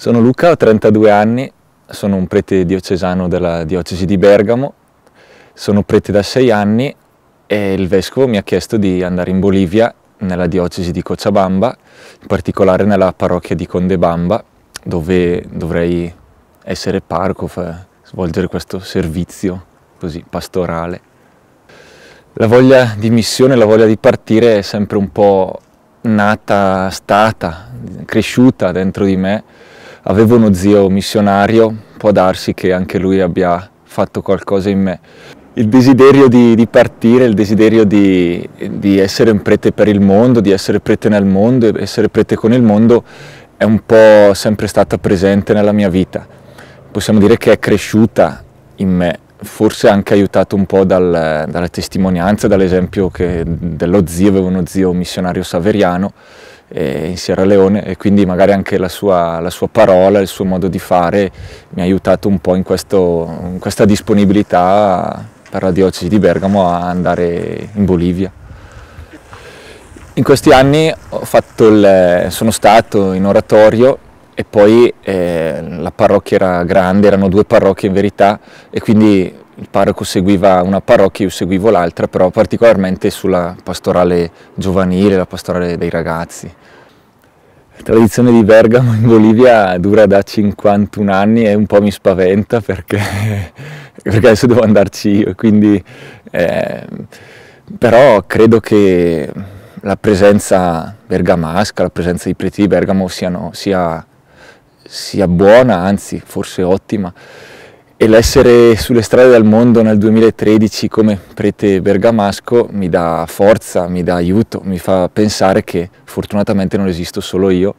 Sono Luca, ho 32 anni, sono un prete diocesano della diocesi di Bergamo, sono prete da 6 anni e il vescovo mi ha chiesto di andare in Bolivia, nella diocesi di Cochabamba, in particolare nella parrocchia di Condebamba, dove dovrei essere parco, svolgere questo servizio così pastorale. La voglia di missione, la voglia di partire è sempre un po' nata, stata, cresciuta dentro di me, Avevo uno zio missionario, può darsi che anche lui abbia fatto qualcosa in me. Il desiderio di, di partire, il desiderio di, di essere un prete per il mondo, di essere prete nel mondo, essere prete con il mondo, è un po' sempre stata presente nella mia vita. Possiamo dire che è cresciuta in me, forse anche aiutato un po' dal, dalla testimonianza, dall'esempio dello zio, avevo uno zio missionario saveriano, eh, in Sierra Leone e quindi magari anche la sua, la sua, parola, il suo modo di fare mi ha aiutato un po' in, questo, in questa disponibilità per la diocesi di Bergamo a andare in Bolivia. In questi anni il, sono stato in oratorio e poi eh, la parrocchia era grande, erano due parrocchie in verità e quindi il parroco seguiva una parrocchia, io seguivo l'altra, però particolarmente sulla pastorale giovanile, la pastorale dei ragazzi. La tradizione di Bergamo in Bolivia dura da 51 anni e un po' mi spaventa perché, perché adesso devo andarci io, quindi, eh, però credo che la presenza bergamasca, la presenza dei preti di Bergamo siano, sia, sia buona, anzi forse ottima e l'essere sulle strade del mondo nel 2013 come prete bergamasco mi dà forza, mi dà aiuto, mi fa pensare che fortunatamente non esisto solo io,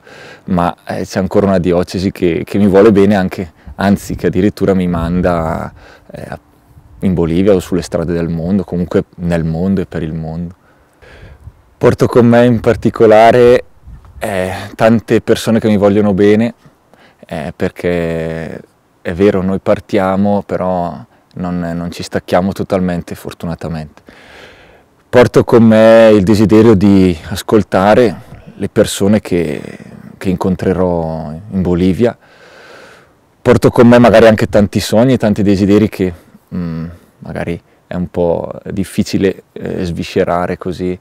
ma eh, c'è ancora una diocesi che, che mi vuole bene anche, anzi che addirittura mi manda eh, in Bolivia o sulle strade del mondo, comunque nel mondo e per il mondo. Porto con me in particolare eh, tante persone che mi vogliono bene, eh, perché è vero noi partiamo, però non, non ci stacchiamo totalmente fortunatamente. Porto con me il desiderio di ascoltare le persone che, che incontrerò in Bolivia, porto con me magari anche tanti sogni e tanti desideri che mh, mm, magari è un po' difficile eh, sviscerare così,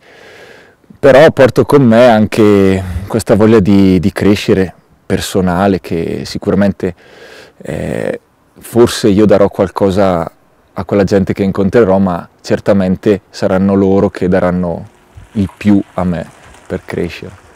però porto con me anche questa voglia di, di crescere personale che sicuramente eh, forse io darò qualcosa a quella gente che incontrerò, ma certamente saranno loro che daranno il più a me per crescere.